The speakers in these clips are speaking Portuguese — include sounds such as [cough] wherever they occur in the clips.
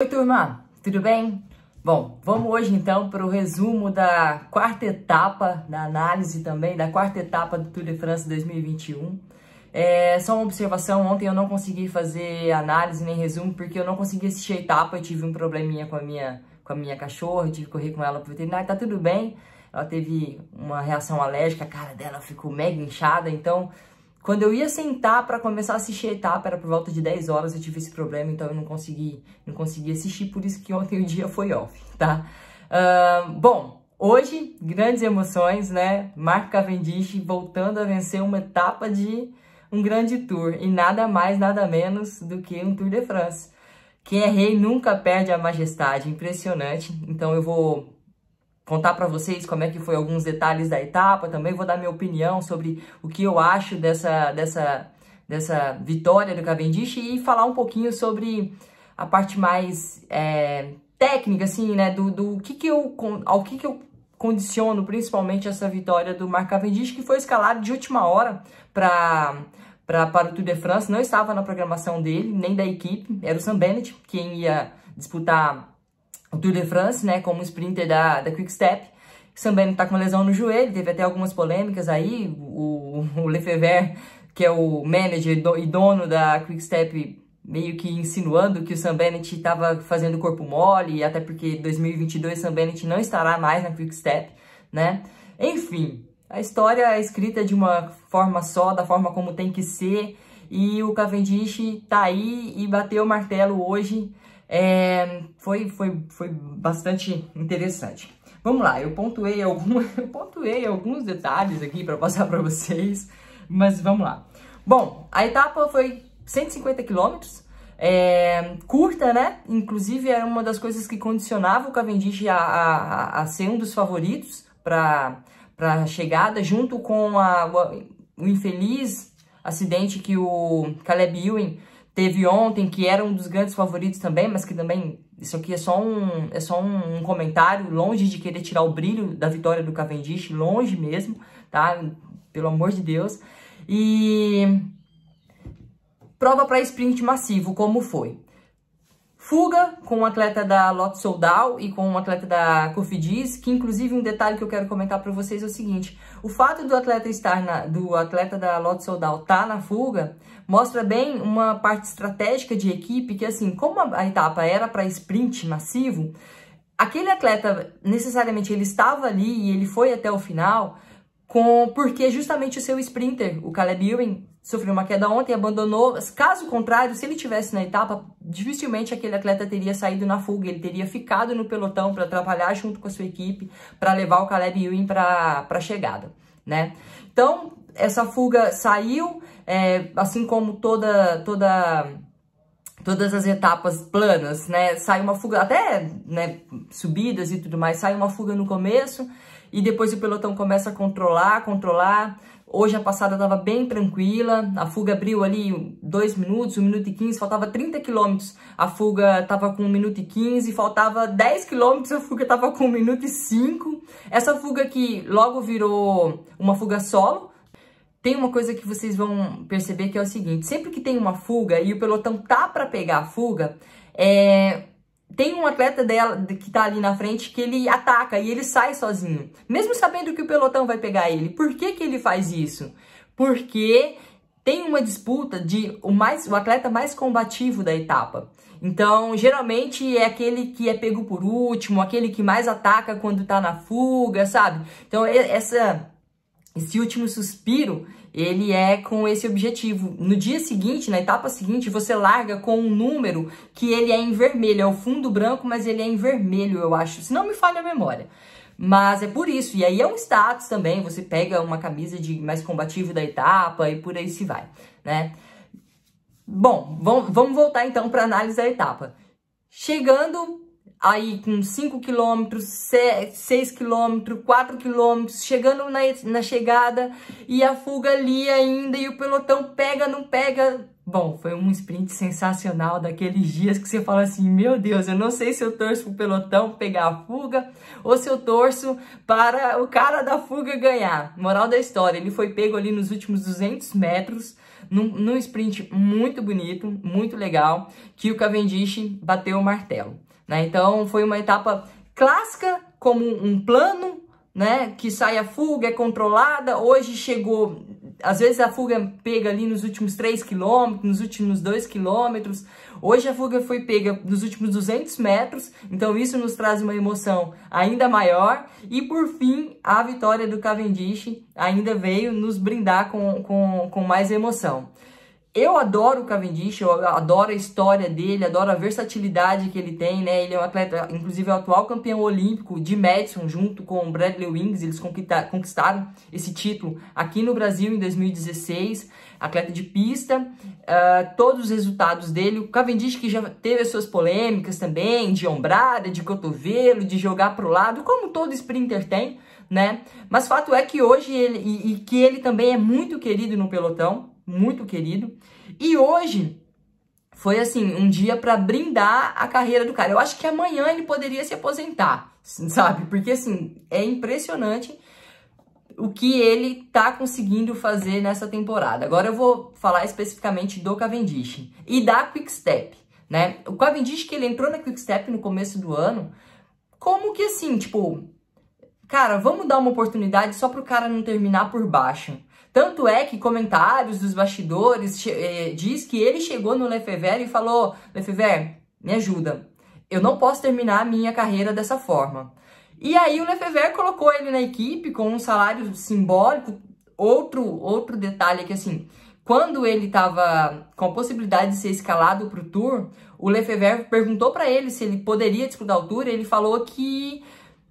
Oi, turma, tudo bem? Bom, vamos hoje então para o resumo da quarta etapa, da análise também, da quarta etapa do Tour de France 2021. É, só uma observação, ontem eu não consegui fazer análise nem resumo porque eu não consegui assistir a etapa, eu tive um probleminha com a minha, com a minha cachorra, tive que correr com ela para o veterinário, tá tudo bem. Ela teve uma reação alérgica, a cara dela ficou mega inchada, então quando eu ia sentar para começar a assistir a etapa, era por volta de 10 horas, eu tive esse problema, então eu não consegui, não consegui assistir, por isso que ontem o dia foi off, tá? Uh, bom, hoje, grandes emoções, né? Marco Cavendish voltando a vencer uma etapa de um grande tour, e nada mais, nada menos do que um Tour de France. Quem é rei nunca perde a majestade, impressionante. Então eu vou contar para vocês como é que foi alguns detalhes da etapa, também vou dar minha opinião sobre o que eu acho dessa, dessa, dessa vitória do Cavendish e falar um pouquinho sobre a parte mais é, técnica, assim, né, do, do que que eu, ao que que eu condiciono principalmente essa vitória do Mark Cavendish, que foi escalado de última hora para para para o Tour de France, não estava na programação dele, nem da equipe, era o Sam Bennett quem ia disputar o Tour de France, né, como sprinter da, da Quick Step. Sambani está com uma lesão no joelho, teve até algumas polêmicas aí. O, o Lefebvre, que é o manager do, e dono da Quick Step, meio que insinuando que o Sam Bennett estava fazendo corpo mole, até porque 2022 Sam Bennett não estará mais na Quick Step, né? Enfim, a história é escrita de uma forma só, da forma como tem que ser, e o Cavendish tá aí e bateu o martelo hoje é, foi, foi, foi bastante interessante. Vamos lá, eu pontuei, algum, [laughs] eu pontuei alguns detalhes aqui para passar para vocês, mas vamos lá. Bom, a etapa foi 150 quilômetros, é, curta, né? Inclusive era uma das coisas que condicionava o Cavendish a, a, a ser um dos favoritos para a chegada, junto com a, o, o infeliz acidente que o Caleb Ewing Teve ontem, que era um dos grandes favoritos também, mas que também, isso aqui é só um, é só um, um comentário, longe de querer tirar o brilho da vitória do Cavendish, longe mesmo, tá? Pelo amor de Deus. E prova para sprint massivo, como foi. Fuga com o um atleta da Lot Soldal e com o um atleta da Cofidis, que inclusive um detalhe que eu quero comentar para vocês é o seguinte: o fato do atleta estar na, do atleta da Lot Soldal estar tá na fuga mostra bem uma parte estratégica de equipe que assim, como a etapa era para sprint massivo, aquele atleta necessariamente ele estava ali e ele foi até o final com porque justamente o seu sprinter, o Caleb Ewing, sofreu uma queda ontem, abandonou. Caso contrário, se ele tivesse na etapa, dificilmente aquele atleta teria saído na fuga, ele teria ficado no pelotão para trabalhar junto com a sua equipe, para levar o Caleb Ewing para a chegada, né? Então, essa fuga saiu, é, assim como toda toda todas as etapas planas, né? Sai uma fuga, até né, subidas e tudo mais, sai uma fuga no começo e depois o pelotão começa a controlar, controlar, Hoje a passada estava bem tranquila, a fuga abriu ali 2 minutos, 1 um minuto e 15, faltava 30 quilômetros, a fuga estava com 1 um minuto e 15, faltava 10 quilômetros, a fuga estava com 1 um minuto e 5. Essa fuga aqui logo virou uma fuga solo, tem uma coisa que vocês vão perceber que é o seguinte, sempre que tem uma fuga e o pelotão tá para pegar a fuga, é, tem um atleta dela que tá ali na frente que ele ataca e ele sai sozinho, mesmo sabendo que o pelotão vai pegar ele. Por que, que ele faz isso? Porque tem uma disputa de o mais o atleta mais combativo da etapa. Então, geralmente é aquele que é pego por último, aquele que mais ataca quando tá na fuga, sabe? Então, essa esse último suspiro ele é com esse objetivo. No dia seguinte, na etapa seguinte, você larga com um número que ele é em vermelho, é o fundo branco, mas ele é em vermelho, eu acho, se não me falha a memória. Mas é por isso, e aí é um status também, você pega uma camisa de mais combativo da etapa e por aí se vai, né? Bom, vamos voltar então para a análise da etapa. Chegando aí com 5 quilômetros, 6 quilômetros, 4 quilômetros, chegando na, na chegada e a fuga ali ainda e o pelotão pega, não pega. Bom, foi um sprint sensacional daqueles dias que você fala assim, meu Deus, eu não sei se eu torço pro pelotão pegar a fuga ou se eu torço para o cara da fuga ganhar. Moral da história, ele foi pego ali nos últimos 200 metros, num, num sprint muito bonito, muito legal, que o Cavendish bateu o martelo. Né? Então, foi uma etapa clássica, como um plano, né? que sai a fuga, é controlada. Hoje chegou, às vezes a fuga pega ali nos últimos 3 quilômetros, nos últimos 2 quilômetros. Hoje a fuga foi pega nos últimos 200 metros, então isso nos traz uma emoção ainda maior. E por fim, a vitória do Cavendish ainda veio nos brindar com, com, com mais emoção eu adoro o Cavendish, eu adoro a história dele, adoro a versatilidade que ele tem, né? Ele é um atleta, inclusive, é o atual campeão olímpico de Madison, junto com o Bradley Wings. Eles conquistaram esse título aqui no Brasil em 2016. Atleta de pista, uh, todos os resultados dele. O Cavendish, que já teve as suas polêmicas também, de ombrada, de cotovelo, de jogar pro lado, como todo sprinter tem, né? Mas fato é que hoje ele, e, e que ele também é muito querido no pelotão muito querido. E hoje foi assim, um dia para brindar a carreira do cara. Eu acho que amanhã ele poderia se aposentar, assim, sabe? Porque assim, é impressionante o que ele tá conseguindo fazer nessa temporada. Agora eu vou falar especificamente do Cavendish e da Quickstep, né? O Cavendish que ele entrou na Quickstep no começo do ano, como que assim, tipo, cara, vamos dar uma oportunidade só pro cara não terminar por baixo. Tanto é que comentários dos bastidores eh, diz que ele chegou no Lefever e falou: Lefever, me ajuda. Eu não posso terminar a minha carreira dessa forma. E aí o Lefever colocou ele na equipe com um salário simbólico. Outro, outro detalhe é que assim, quando ele estava com a possibilidade de ser escalado para o Tour, o Lefever perguntou para ele se ele poderia disputar o Tour. Ele falou que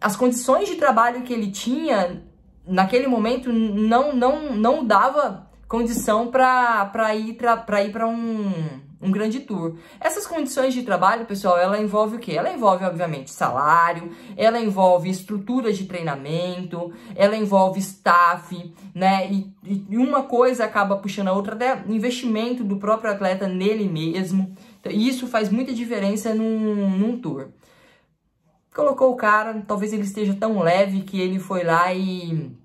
as condições de trabalho que ele tinha naquele momento não não não dava condição para ir para ir para um, um grande tour. Essas condições de trabalho, pessoal, ela envolve o que? Ela envolve, obviamente, salário, ela envolve estrutura de treinamento, ela envolve staff, né? E, e uma coisa acaba puxando a outra, até investimento do próprio atleta nele mesmo. Então, isso faz muita diferença num, num tour. Colocou o cara, talvez ele esteja tão leve que ele foi lá e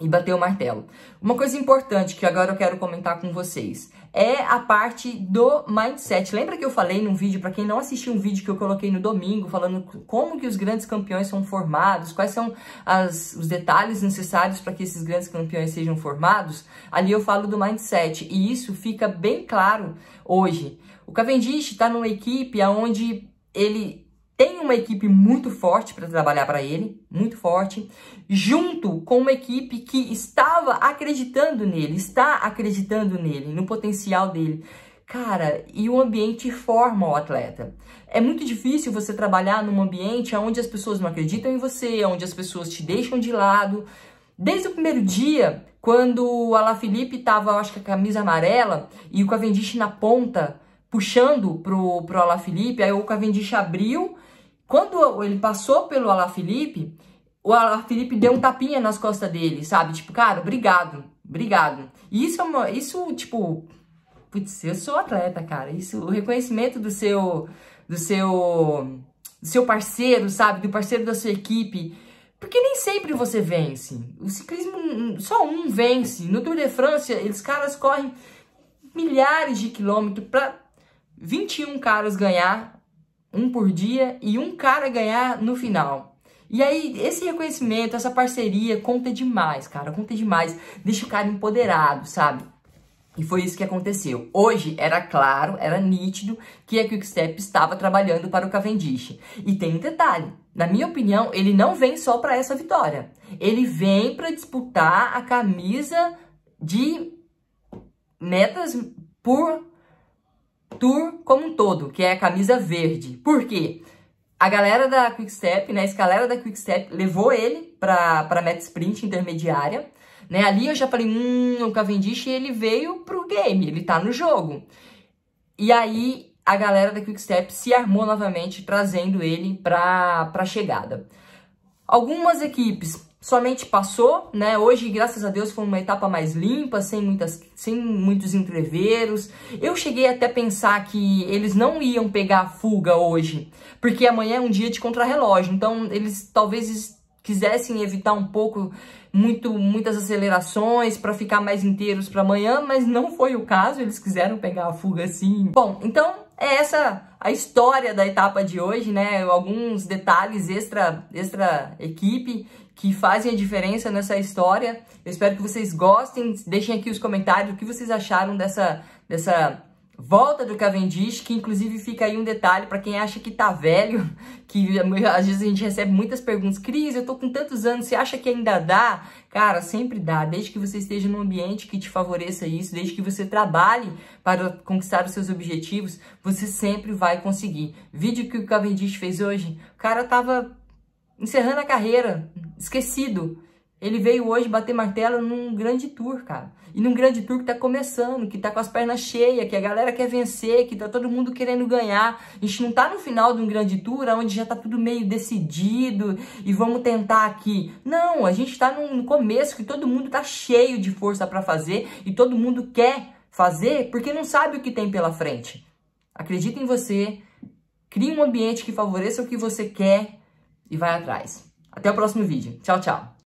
e bater o martelo. Uma coisa importante que agora eu quero comentar com vocês é a parte do mindset. Lembra que eu falei num vídeo, para quem não assistiu um vídeo que eu coloquei no domingo, falando como que os grandes campeões são formados, quais são as, os detalhes necessários para que esses grandes campeões sejam formados? Ali eu falo do mindset e isso fica bem claro hoje. O Cavendish está numa equipe onde ele tem uma equipe muito forte para trabalhar para ele, muito forte, junto com uma equipe que estava acreditando nele, está acreditando nele, no potencial dele. Cara, e o ambiente forma o atleta. É muito difícil você trabalhar num ambiente onde as pessoas não acreditam em você, onde as pessoas te deixam de lado. Desde o primeiro dia, quando o Alaphilippe estava, acho que a camisa amarela, e o Cavendish na ponta, puxando pro, pro Alaphilippe, aí o Cavendish abriu quando ele passou pelo Felipe, o Felipe deu um tapinha nas costas dele, sabe? Tipo, cara, obrigado, obrigado. E isso, é isso tipo, putz, eu sou atleta, cara. Isso, o reconhecimento do seu, do seu, do seu parceiro, sabe? Do parceiro da sua equipe. Porque nem sempre você vence. O ciclismo, hum, hum, só um vence. No Tour de France, eles caras correm milhares de quilômetros para 21 caras ganhar um por dia e um cara ganhar no final. E aí, esse reconhecimento, essa parceria conta demais, cara, conta demais. Deixa o cara empoderado, sabe? E foi isso que aconteceu. Hoje era claro, era nítido que a Quickstep estava trabalhando para o Cavendish. E tem um detalhe, na minha opinião, ele não vem só para essa vitória. Ele vem para disputar a camisa de metas por tour como um todo, que é a camisa verde. Por quê? A galera da Quickstep, né, a escalera da Quickstep levou ele para a meta sprint intermediária. Né? Ali eu já falei, hum, o é Cavendish ele veio pro game, ele tá no jogo. E aí a galera da Quickstep se armou novamente, trazendo ele para a chegada. Algumas equipes somente passou, né? Hoje, graças a Deus, foi uma etapa mais limpa, sem, muitas, sem muitos entreveros. Eu cheguei até a pensar que eles não iam pegar a fuga hoje, porque amanhã é um dia de contrarrelógio. Então, eles talvez quisessem evitar um pouco muito muitas acelerações para ficar mais inteiros para amanhã, mas não foi o caso, eles quiseram pegar a fuga assim. Bom, então é essa a história da etapa de hoje, né? Alguns detalhes extra, extra equipe que fazem a diferença nessa história. Eu espero que vocês gostem. Deixem aqui os comentários o que vocês acharam dessa, dessa Volta do Cavendish, que inclusive fica aí um detalhe para quem acha que tá velho, [laughs] que às vezes a gente recebe muitas perguntas, Cris, eu tô com tantos anos, você acha que ainda dá? Cara, sempre dá, desde que você esteja num ambiente que te favoreça isso, desde que você trabalhe para conquistar os seus objetivos, você sempre vai conseguir. Vídeo que o Cavendish fez hoje, o cara tava encerrando a carreira, esquecido, ele veio hoje bater martelo num grande tour, cara. E num grande tour que tá começando, que tá com as pernas cheias, que a galera quer vencer, que tá todo mundo querendo ganhar. A gente não tá no final de um grande tour onde já tá tudo meio decidido e vamos tentar aqui. Não, a gente tá no começo que todo mundo tá cheio de força para fazer e todo mundo quer fazer porque não sabe o que tem pela frente. Acredita em você, crie um ambiente que favoreça o que você quer e vai atrás. Até o próximo vídeo. Tchau, tchau.